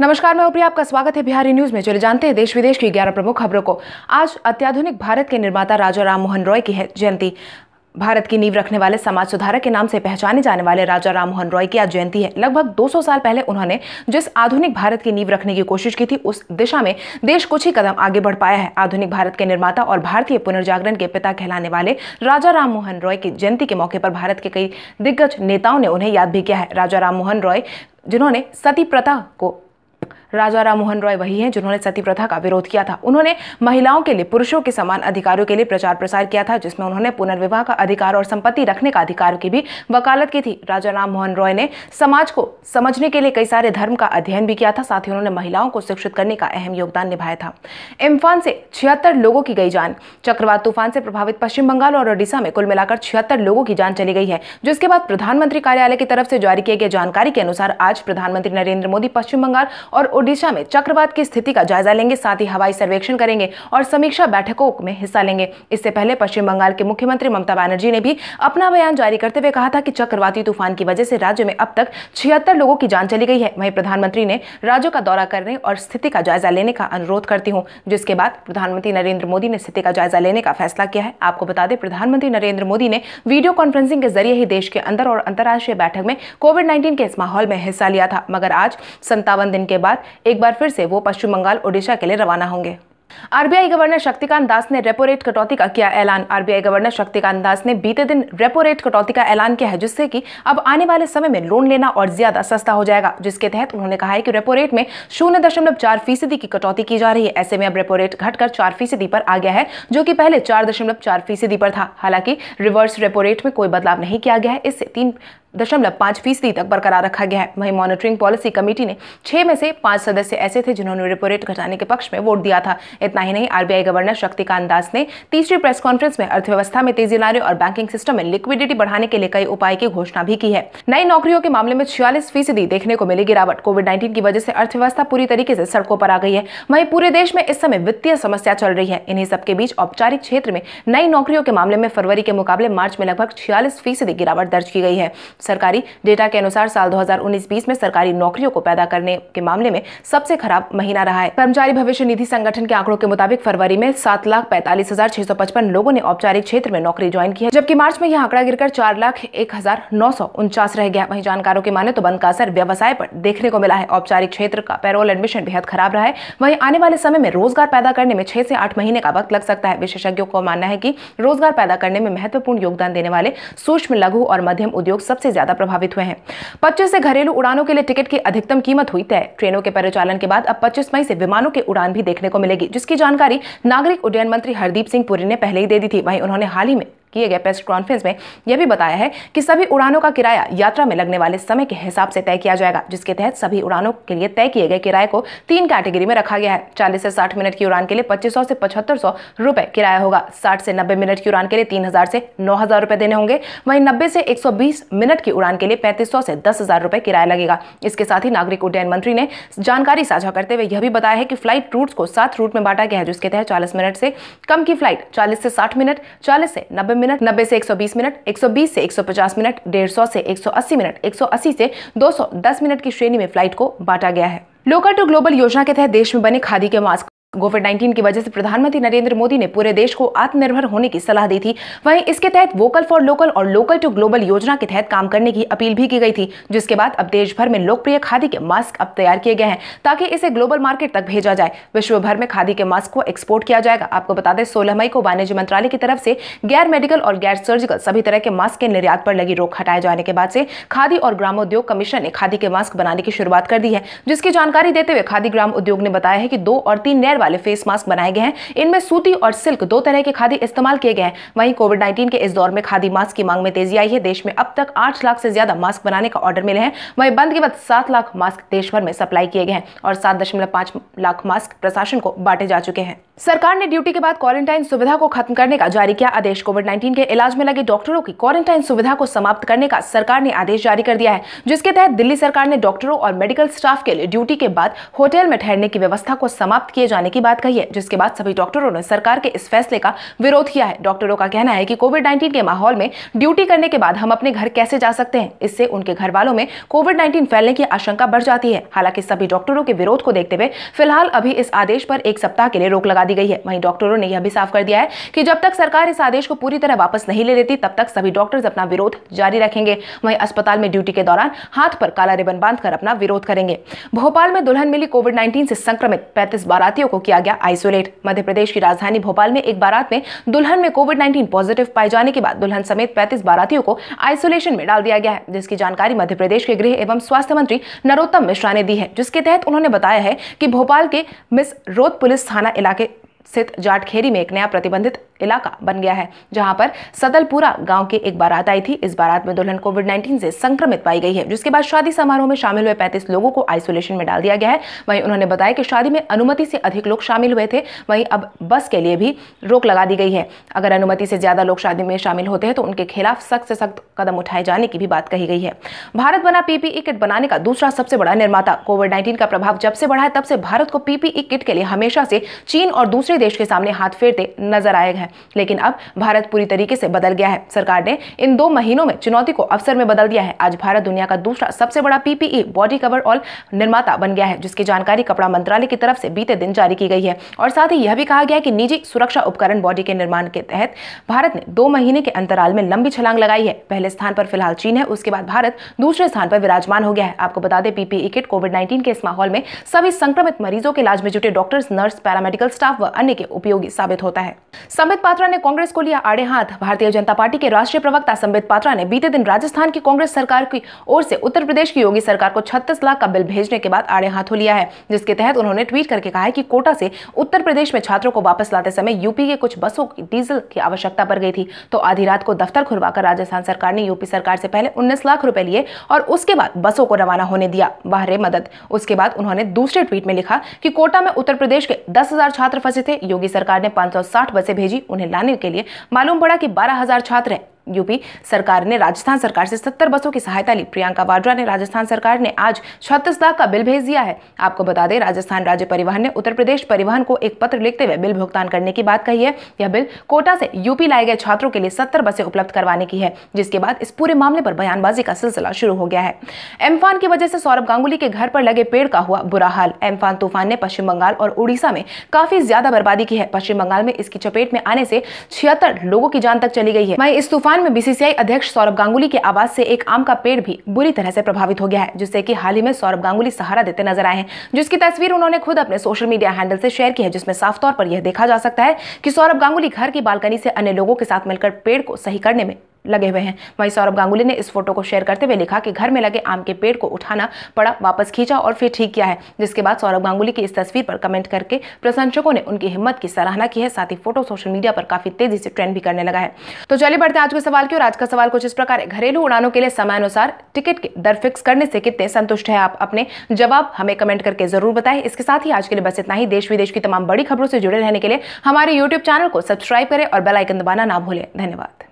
नमस्कार मैं उप्रिया आपका स्वागत है बिहारी न्यूज में चले जानते हैं देश विदेश की ग्यारह प्रमुख खबरों को आज अत्याधुनिक भारत के निर्माता राजा राम मोहन रॉय की है जयंती भारत की नींव रखने वाले समाज सुधारक के नाम से पहचाने जाने वाले राजा राम मोहन रॉय की आज जयंती है लगभग 200 साल पहले उन्होंने जिस आधुनिक भारत की नींव रखने की कोशिश की थी उस दिशा में देश कुछ ही कदम आगे बढ़ पाया है आधुनिक भारत के निर्माता और भारतीय पुनर्जागरण के पिता कहलाने वाले राजा राम मोहन रॉय की जयंती के मौके पर भारत के कई दिग्गज नेताओं ने उन्हें याद भी किया है राजा राम मोहन रॉय जिन्होंने सती प्रथा को राजा राम मोहन रॉय वही हैं जिन्होंने सती प्रथा का विरोध किया था उन्होंने महिलाओं के लिए पुरुषों के समान अधिकारों के लिए प्रचार प्रसार किया था जिसमें उन्होंने पुनर्विवाह का अधिकार और संपत्ति रखने का अधिकार की भी वकालत की थी राजा राम मोहन रॉय ने समाज को समझने के लिए कई सारे धर्म का अध्ययन भी किया था साथ ही उन्होंने महिलाओं को शिक्षित करने का अहम योगदान निभाया था इम्फान से छिहत्तर लोगों की गई जान चक्रवात तूफान से प्रभावित पश्चिम बंगाल और ओडिशा में कुल मिलाकर छिहत्तर लोगों की जान चली गई है जिसके बाद प्रधानमंत्री कार्यालय की तरफ से जारी किए गए जानकारी के अनुसार आज प्रधानमंत्री नरेंद्र मोदी पश्चिम बंगाल और ओडिशा में चक्रवात की स्थिति का जायजा लेंगे साथ ही हवाई सर्वेक्षण करेंगे और समीक्षा बैठकों में हिस्सा लेंगे इससे पहले पश्चिम बंगाल के मुख्यमंत्री ममता बनर्जी ने भी अपना बयान जारी करते हुए कहा था कि चक्रवाती तूफान की वजह से राज्य में अब तक छिहत्तर लोगों की जान चली गई है वहीं प्रधानमंत्री ने राज्यों का दौरा करने और स्थिति का जायजा लेने का अनुरोध करती हूँ जिसके बाद प्रधानमंत्री नरेंद्र मोदी ने स्थिति का जायजा लेने का फैसला किया है आपको बता दें प्रधानमंत्री नरेंद्र मोदी ने वीडियो कॉन्फ्रेंसिंग के जरिए ही देश के अंदर और अंतर्राष्ट्रीय बैठक में कोविड नाइन्टीन के इस माहौल में हिस्सा लिया था मगर आज संतावन दिन के बाद एक बार फिर से वो पश्चिम बंगाल ओडिशा के लिए रवाना होंगे आरबीआई गवर्नर शक्तिकांत दास ने रेपो रेट कटौती का किया ऐलान आरबीआई गवर्नर शक्तिकांत दास ने बीते दिन रेपो रेट कटौती का ऐलान किया है जिससे कि अब आने वाले समय में लोन लेना और ज्यादा सस्ता हो जाएगा जिसके तहत उन्होंने कहा है कि रेपो रेट में शून्य दशमलव चार फीसदी की कटौती की जा रही है ऐसे में अब रेपो रेट घटकर चार फीसदी पर आ गया है जो की पहले चार दशमलव चार फीसदी पर था हालांकि रिवर्स रेपो रेट में कोई बदलाव नहीं किया गया है इससे तीन दशमलव पांच फीसदी तक बरकरार रखा गया है वहीं मॉनिटरिंग पॉलिसी कमेटी ने छह में से पांच सदस्य ऐसे थे जिन्होंने रेपो रेट घटाने के पक्ष में वोट दिया था इतना ही नहीं आरबीआई गवर्नर शक्तिकांत दास ने तीसरी प्रेस कॉन्फ्रेंस में अर्थव्यवस्था में तेजी लाने और बैंकिंग सिस्टम में लिक्विडिटी बढ़ाने के लिए कई उपाय की घोषणा भी की है नई नौकरियों के मामले में छियालीस फीसदी देखने को मिली गिरावट कोविड नाइन्टीन की वजह से अर्थव्यवस्था पूरी तरीके से सड़कों पर आ गई है वहीं पूरे देश में इस समय वित्तीय समस्या चल रही है इन्हीं सबके बीच औपचारिक क्षेत्र में नई नौकरियों के मामले में फरवरी के मुकाबले मार्च में लगभग छियालीस फीसदी गिरावट दर्ज की गई है सरकारी डेटा के अनुसार साल 2019-20 में सरकारी नौकरियों को पैदा करने के मामले में सबसे खराब महीना रहा है कर्मचारी भविष्य निधि संगठन के आंकड़ों के मुताबिक फरवरी में सात लाख पैंतालीस हजार छह सौ पचपन लोगों ने औपचारिक क्षेत्र में नौकरी ज्वाइन की है जबकि मार्च में यह आंकड़ा गिरकर चार लाख एक हजार नौ सौ उनचास रह गया वहीं जानकारों के माने तो बंद का असर व्यवसाय पर देखने को मिला है औपचारिक क्षेत्र का पैरोल एडमिशन बेहद खराब रहा है वहीं आने वाले समय में रोजगार पैदा करने में छह से आठ महीने का वक्त लग सकता है विशेषज्ञों को मानना है की रोजगार पैदा करने में महत्वपूर्ण योगदान देने वाले सूक्ष्म लघु और मध्यम उद्योग सबसे ज्यादा प्रभावित हुए हैं पच्चीस से घरेलू उड़ानों के लिए टिकट की अधिकतम कीमत हुई तय ट्रेनों के परिचालन के बाद अब पच्चीस मई से विमानों की उड़ान भी देखने को मिलेगी जिसकी जानकारी नागरिक उड्डयन मंत्री हरदीप सिंह पुरी ने पहले ही दे दी थी वहीं उन्होंने हाल ही में किए गए प्रेस कॉन्फ्रेंस में यह भी बताया है कि सभी उड़ानों का किराया यात्रा में लगने वाले समय के हिसाब से तय किया जाएगा जिसके तहत सभी उड़ानों के लिए तय किए गए किराए को तीन कैटेगरी में रखा गया है चालीस से साठ मिनट की उड़ान के लिए पच्चीस से पचहत्तर सौ किराया होगा साठ से नब्बे मिनट की उड़ान के लिए तीन से नौ रुपए देने होंगे वहीं नब्बे से एक मिनट की उड़ान के लिए पैंतीस से दस रुपए किराया लगेगा इसके साथ ही नागरिक उड्डयन मंत्री ने जानकारी साझा करते हुए यह भी बताया है कि फ्लाइट रूट्स को सात रूट में बांटा गया है जिसके तहत 40 मिनट से कम की फ्लाइट 40 से 60 मिनट 40 से 90 मिनट मिनट 90 से 120 मिनट 120 से 150 मिनट 150 से 180 मिनट 180 से 210 मिनट की श्रेणी में फ्लाइट को बांटा गया है लोकल टू ग्लोबल योजना के तहत देश में बने खादी के मास्क कोविड 19 की वजह से प्रधानमंत्री नरेंद्र मोदी ने पूरे देश को आत्मनिर्भर होने की सलाह दी थी वहीं इसके तहत वोकल फॉर लोकल और लोकल टू ग्लोबल योजना के तहत काम करने की अपील भी की गई थी जिसके बाद अब देश भर में लोकप्रिय खादी के मास्क अब तैयार किए गए हैं ताकि इसे ग्लोबल मार्केट तक भेजा जाए विश्व भर में खादी के मास्क को एक्सपोर्ट किया जाएगा आपको बता दें सोलह मई को वाणिज्य मंत्रालय की तरफ से गैर मेडिकल और गैर सर्जिकल सभी तरह के मास्क के निर्यात पर लगी रोक हटाए जाने के बाद से खादी और ग्रामोद्योग कमीशन ने खादी के मास्क बनाने की शुरुआत कर दी है जिसकी जानकारी देते हुए खादी ग्राम उद्योग ने बताया है कि दो और तीन नए लेयर वाले फेस मास्क बनाए गए हैं इनमें सूती और सिल्क दो तरह के खादी इस्तेमाल किए गए हैं वहीं कोविड नाइन्टीन के इस दौर में खादी मास्क की मांग में तेजी आई है देश में अब तक आठ लाख से ज्यादा मास्क बनाने का ऑर्डर मिले हैं वहीं बंद के बाद सात लाख मास्क देश भर में सप्लाई किए गए हैं और सात लाख मास्क प्रशासन को बांटे जा चुके हैं सरकार ने ड्यूटी के बाद क्वारंटाइन सुविधा को खत्म करने का जारी किया आदेश कोविड नाइन्टीन के इलाज में लगे डॉक्टरों की क्वारंटाइन सुविधा को समाप्त करने का सरकार ने आदेश जारी कर दिया है जिसके तहत दिल्ली सरकार ने डॉक्टरों और मेडिकल स्टाफ के लिए ड्यूटी के बाद होटल में ठहरने की व्यवस्था को समाप्त किए जाने लगाने की बात कही है जिसके बाद सभी डॉक्टरों ने सरकार के इस फैसले का विरोध किया है डॉक्टरों का कहना है कि कोविड नाइन्टीन के माहौल में ड्यूटी करने के बाद हम अपने घर कैसे जा सकते हैं इससे उनके घर वालों में कोविड नाइन्टीन फैलने की आशंका बढ़ जाती है हालांकि सभी डॉक्टरों के विरोध को देखते हुए फिलहाल अभी इस आदेश पर एक सप्ताह के लिए रोक लगा दी गई है वहीं डॉक्टरों ने यह भी साफ कर दिया है कि जब तक सरकार इस आदेश को पूरी तरह वापस नहीं ले लेती तब तक सभी डॉक्टर्स अपना विरोध जारी रखेंगे वहीं अस्पताल में ड्यूटी के दौरान हाथ पर काला रिबन बांधकर अपना विरोध करेंगे भोपाल में दुल्हन मिली कोविड नाइन्टीन से संक्रमित पैंतीस बारातियों को को किया गया आइसोलेट मध्य प्रदेश की राजधानी भोपाल में एक बारात में दुल्हन में कोविड नाइन्टीन पॉजिटिव पाए जाने के बाद दुल्हन समेत पैंतीस बारातियों को आइसोलेशन में डाल दिया गया है जिसकी जानकारी मध्य प्रदेश के गृह एवं स्वास्थ्य मंत्री नरोत्तम मिश्रा ने दी है जिसके तहत उन्होंने बताया है कि भोपाल के मिस रोत पुलिस थाना इलाके स्थित जाटखेरी में एक नया प्रतिबंधित इलाका बन गया है जहां पर सदलपुरा गांव की एक बारात आई थी इस बारात में दुल्हन कोविड 19 से संक्रमित पाई गई है जिसके बाद शादी समारोह में शामिल हुए 35 लोगों को आइसोलेशन में डाल दिया गया है वहीं उन्होंने बताया कि शादी में अनुमति से अधिक लोग शामिल हुए थे वहीं अब बस के लिए भी रोक लगा दी गई है अगर अनुमति से ज्यादा लोग शादी में शामिल होते हैं तो उनके खिलाफ सख्त से सख्त कदम उठाए जाने की भी बात कही गई है भारत बना पीपीई किट बनाने का दूसरा सबसे बड़ा निर्माता कोविड नाइन्टीन का प्रभाव जब से बढ़ा है तब से भारत को पीपीई किट के लिए हमेशा से चीन और दूसरे दूसरे देश के सामने हाथ फेरते नजर आए हैं लेकिन अब भारत पूरी तरीके से बदल गया है सरकार ने इन दो महीनों में चुनौती को अवसर में बदल दिया है आज भारत दुनिया का दूसरा सबसे बड़ा पीपीई बॉडी कवर ऑल निर्माता बन गया है जिसकी जानकारी कपड़ा मंत्रालय की तरफ से बीते दिन जारी की गई है और साथ ही यह भी कहा गया कि निजी सुरक्षा उपकरण बॉडी के निर्माण के तहत भारत ने दो महीने के अंतराल में लंबी छलांग लगाई है पहले स्थान पर फिलहाल चीन है उसके बाद भारत दूसरे स्थान पर विराजमान हो गया है आपको बता दें पीपीई किट कोविड नाइन्टीन के इस माहौल में सभी संक्रमित मरीजों के इलाज में जुटे डॉक्टर्स नर्स पैरामेडिकल स्टाफ व अन्य करने के उपयोगी साबित होता है संबित पात्रा ने कांग्रेस को लिया आड़े हाथ भारतीय जनता पार्टी के राष्ट्रीय प्रवक्ता संबित पात्रा ने बीते दिन राजस्थान की कांग्रेस सरकार की ओर से उत्तर प्रदेश की योगी सरकार को 36 लाख का बिल भेजने के बाद आड़े हाथ हो लिया है जिसके तहत उन्होंने ट्वीट करके कहा है कि कोटा से उत्तर प्रदेश में छात्रों को वापस लाते समय यूपी के कुछ बसों की डीजल की आवश्यकता पड़ गई थी तो आधी रात को दफ्तर खुलवाकर राजस्थान सरकार ने यूपी सरकार से पहले उन्नीस लाख रूपए लिए और उसके बाद बसों को रवाना होने दिया बाहर मदद उसके बाद उन्होंने दूसरे ट्वीट में लिखा की कोटा में उत्तर प्रदेश के दस छात्र फंसे थे योगी सरकार ने पांच बस से भेजी उन्हें लाने के लिए मालूम पड़ा कि बारह छात्र हैं यूपी सरकार ने राजस्थान सरकार से 70 बसों की सहायता ली प्रियंका वाड्रा ने राजस्थान सरकार ने आज छत्तीस लाख का बिल भेज दिया है आपको बता दें राजस्थान राज्य परिवहन ने उत्तर प्रदेश परिवहन को एक पत्र लिखते हुए बिल भुगतान करने की बात कही है यह बिल कोटा से यूपी लाए गए छात्रों के लिए सत्तर बसें उपलब्ध करवाने की है जिसके बाद इस पूरे मामले पर बयानबाजी का सिलसिला शुरू हो गया है एम्फान की वजह से सौरभ गांगुली के घर पर लगे पेड़ का हुआ बुरा हाल एम्फान तूफान ने पश्चिम बंगाल और उड़ीसा में काफी ज्यादा बर्बादी की है पश्चिम बंगाल में इसकी चपेट में आने से छिहत्तर लोगों की जान तक चली गई है वही इस तूफान राजस्थान में बीसीसीआई अध्यक्ष सौरभ गांगुली के आवाज से एक आम का पेड़ भी बुरी तरह से प्रभावित हो गया है जिससे कि हाल ही में सौरभ गांगुली सहारा देते नजर आए हैं जिसकी तस्वीर उन्होंने खुद अपने सोशल मीडिया हैंडल से शेयर की है जिसमें साफ तौर पर यह देखा जा सकता है कि सौरभ गांगुली घर की बालकनी से अन्य लोगों के साथ मिलकर पेड़ को सही करने में लगे हुए हैं वहीं सौरभ गांगुली ने इस फोटो को शेयर करते हुए लिखा कि घर में लगे आम के पेड़ को उठाना पड़ा वापस खींचा और फिर ठीक किया है जिसके बाद सौरभ गांगुली की इस तस्वीर पर कमेंट करके प्रशंसकों ने उनकी हिम्मत की सराहना की है साथ ही फोटो सोशल मीडिया पर काफी तेजी से ट्रेंड भी करने लगा है तो चलिए बढ़ते आज के सवाल की और आज का सवाल कुछ इस प्रकार है घरेलू उड़ानों के लिए समय अनुसार टिकट की दर फिक्स करने से कितने संतुष्ट है आप अपने जवाब हमें कमेंट करके जरूर बताएं इसके साथ ही आज के लिए बस इतना ही देश विदेश की तमाम बड़ी खबरों से जुड़े रहने के लिए हमारे यूट्यूब चैनल को सब्सक्राइब करें और बेलाइकन दबाना ना भूलें धन्यवाद